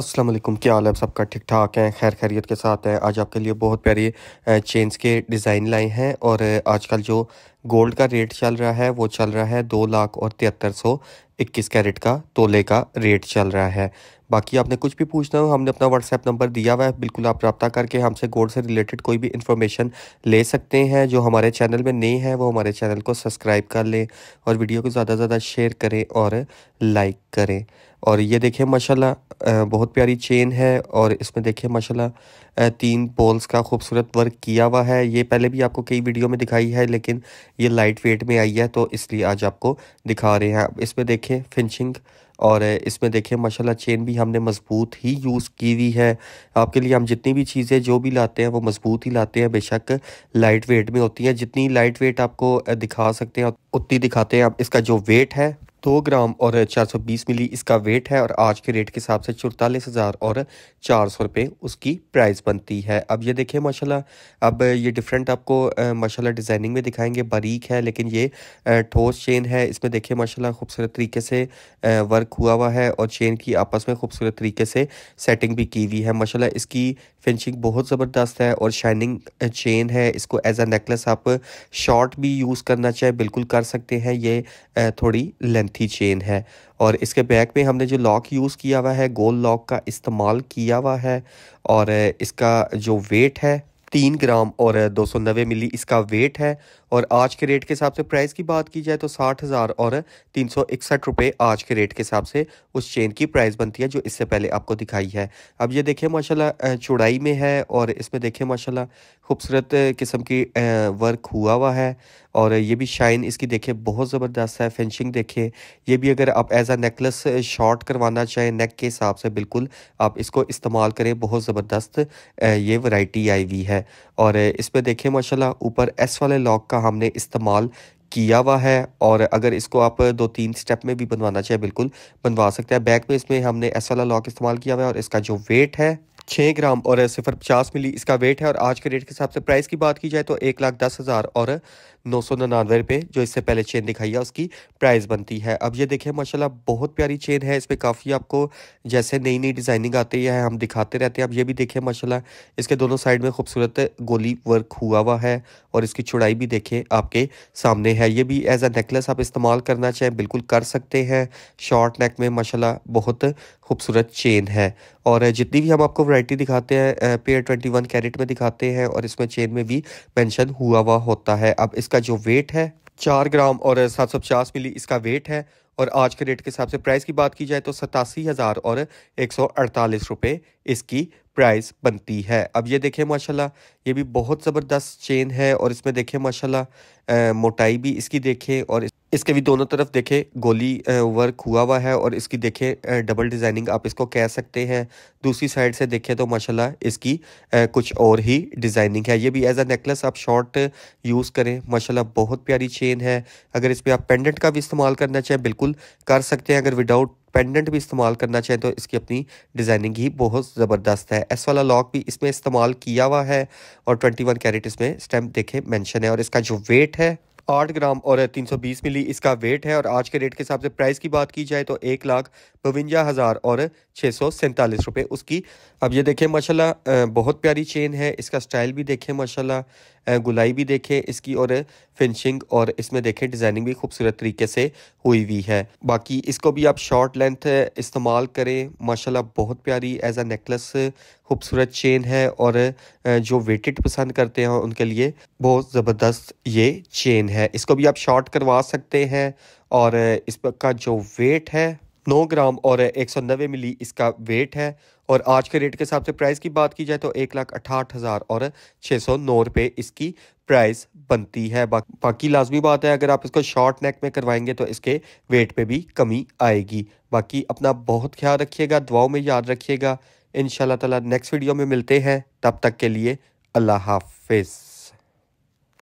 असलम क्या हाल है सबका ठीक ठाक हैं खैर खैरियत के साथ हैं आज आपके लिए बहुत प्यारे चेन्स के डिज़ाइन लाए हैं और आजकल जो गोल्ड का रेट चल रहा है वो चल रहा है दो लाख और तिहत्तर सौ इक्कीस कैरेट का तोले का रेट चल रहा है बाकी आपने कुछ भी पूछना हो हमने अपना व्हाट्सएप नंबर दिया हुआ है बिल्कुल आप रब्ता करके हमसे गोल्ड से रिलेटेड कोई भी इन्फॉर्मेशन ले सकते हैं जो हमारे चैनल में नहीं है वो हमारे चैनल को सब्सक्राइब कर लें और वीडियो को ज़्यादा से ज़्यादा शेयर करें और लाइक करें और ये देखें माशाल्लाह बहुत प्यारी चेन है और इसमें देखें माशाल्लाह तीन पोल्स का खूबसूरत वर्क किया हुआ है ये पहले भी आपको कई वीडियो में दिखाई है लेकिन ये लाइट वेट में आई है तो इसलिए आज आपको दिखा रहे हैं इसमें देखें फिनिशिंग और इसमें देखें माशाल्लाह चेन भी हमने मज़बूत ही यूज़ की हुई है आपके लिए हम जितनी भी चीज़ें जो भी लाते हैं वो मज़बूत ही लाते हैं बेशक लाइट वेट में होती हैं जितनी लाइट वेट आपको दिखा सकते हैं उतनी दिखाते हैं आप इसका जो वेट है दो ग्राम और 420 मिली इसका वेट है और आज के रेट के हिसाब से चौतालीस हज़ार और चार सौ रुपये उसकी प्राइस बनती है अब ये देखिए माशाल्लाह अब ये डिफरेंट आपको माशाल्लाह डिज़ाइनिंग में दिखाएंगे बारीक है लेकिन ये ठोस चेन है इसमें देखिए माशाल्लाह खूबसूरत तरीके से वर्क हुआ हुआ है और चेन की आपस में खूबसूरत तरीके से सेटिंग भी की हुई है माशाला इसकी फिनिशिंग बहुत ज़बरदस्त है और शाइनिंग चेन है इसको एज अ नेकलेस आप शॉर्ट भी यूज़ करना चाहे बिल्कुल कर सकते हैं ये थोड़ी लेंथ लेंथी चेन है और इसके बैक में हमने जो लॉक यूज़ किया हुआ है गोल लॉक का इस्तेमाल किया हुआ है और इसका जो वेट है तीन ग्राम और दो सौ नबे मिली इसका वेट है और आज के रेट के हिसाब से प्राइस की बात की जाए तो साठ हज़ार और तीन सौ इकसठ रुपये आज के रेट के हिसाब से उस चेन की प्राइस बनती है जो इससे पहले आपको दिखाई है अब ये देखें माशाल्लाह चौड़ाई में है और इसमें देखें माशाल्लाह खूबसूरत किस्म की वर्क हुआ हुआ है और ये भी शाइन इसकी देखिए बहुत ज़बरदस्त है फिनिशिंग देखिए ये भी अगर आप एज आ नेकलेस शॉर्ट करवाना चाहें नेक के हिसाब से बिल्कुल आप इसको इस्तेमाल करें बहुत ज़बरदस्त ये वैरायटी आई हुई है और इस पर देखें माशाल्लाह ऊपर एस वाले लॉक का हमने इस्तेमाल किया हुआ है और अगर इसको आप दो तीन स्टेप में भी बनवाना चाहें बिल्कुल बनवा सकते हैं बैक में इसमें हमने एस वाला लॉक इस्तेमाल किया हुआ है और इसका जो वेट है छः ग्राम और सिफर पचास मिली इसका वेट है और आज के रेट के हिसाब से प्राइस की बात की जाए तो एक लाख दस हज़ार और नौ सौ निन्यानवे रुपये जो इससे पहले चेन दिखाई है उसकी प्राइस बनती है अब ये देखें माशाल्लाह बहुत प्यारी चेन है इस पर काफ़ी आपको जैसे नई नई डिज़ाइनिंग आती है हम दिखाते रहते हैं अब ये भी देखें माशाल्लाह इसके दोनों साइड में खूबसूरत गोली वर्क हुआ हुआ है और इसकी चौड़ाई भी देखें आपके सामने है ये भी एज अ नेकलेस आप इस्तेमाल करना चाहें बिल्कुल कर सकते हैं शॉर्ट नेक में माशाला बहुत खूबसूरत चेन है और जितनी भी हम आपको वैरायटी दिखाते हैं पेयर ट्वेंटी वन कैरेट में दिखाते हैं और इसमें चेन में भी मेंशन हुआ हुआ होता है अब इस इसका जो वेट है चार ग्राम और सात सौ पचास मिली इसका वेट है और आज के रेट के हिसाब से प्राइस की बात की जाए तो सतासी हज़ार और एक सौ अड़तालीस रुपये इसकी प्राइस बनती है अब ये देखें माशाल्लाह ये भी बहुत ज़बरदस्त चेन है और इसमें देखें माशाल्लाह मोटाई भी इसकी देखें और इस... इसके भी दोनों तरफ देखें गोली वर्क हुआ हुआ है और इसकी देखें डबल डिज़ाइनिंग आप इसको कह सकते हैं दूसरी साइड से देखें तो माशाल्लाह इसकी कुछ और ही डिज़ाइनिंग है ये भी एज अ नेकलेस आप शॉर्ट यूज़ करें माशाल्लाह बहुत प्यारी चेन है अगर इस पर आप पेंडेंट का भी इस्तेमाल करना चाहें बिल्कुल कर सकते हैं अगर विदाउट पेंडेंट भी इस्तेमाल करना चाहें तो इसकी अपनी डिज़ाइनिंग ही बहुत ज़बरदस्त है एस वाला लॉक भी इसमें इस्तेमाल किया हुआ है और ट्वेंटी वन कैरेट इसमें स्टैम्प देखें मेंशन है और इसका जो वेट है आठ ग्राम और तीन सौ बीस मिली इसका वेट है और आज के रेट के हिसाब से प्राइस की बात की जाए तो एक लाख बवंजा हज़ार और छः सौ सैंतालीस रुपये उसकी अब ये देखें माशाल्लाह बहुत प्यारी चेन है इसका स्टाइल भी देखें माशाल्लाह गुलाई भी देखें इसकी और फिनिशिंग और इसमें देखें डिज़ाइनिंग भी खूबसूरत तरीके से हुई हुई है बाकी इसको भी आप शॉर्ट लेंथ इस्तेमाल करें माशाल्लाह बहुत प्यारी एज अ नेकलेस खूबसूरत चेन है और जो वेटेड पसंद करते हैं उनके लिए बहुत ज़बरदस्त ये चेन है इसको भी आप शॉर्ट करवा सकते हैं और इस का जो वेट है नौ ग्राम और एक सौ नब्बे मिली इसका वेट है और आज के रेट के हिसाब से प्राइस की बात की जाए तो एक लाख अठाठ हज़ार और छः सौ नौ रुपये इसकी प्राइस बनती है बा, बाकी लाजमी बात है अगर आप इसको शॉर्ट नेक में करवाएंगे तो इसके वेट पे भी कमी आएगी बाकी अपना बहुत ख्याल रखिएगा दुआओं में याद रखिएगा इन ताला नेक्स्ट वीडियो में मिलते हैं तब तक के लिए अल्लाह हाफिज़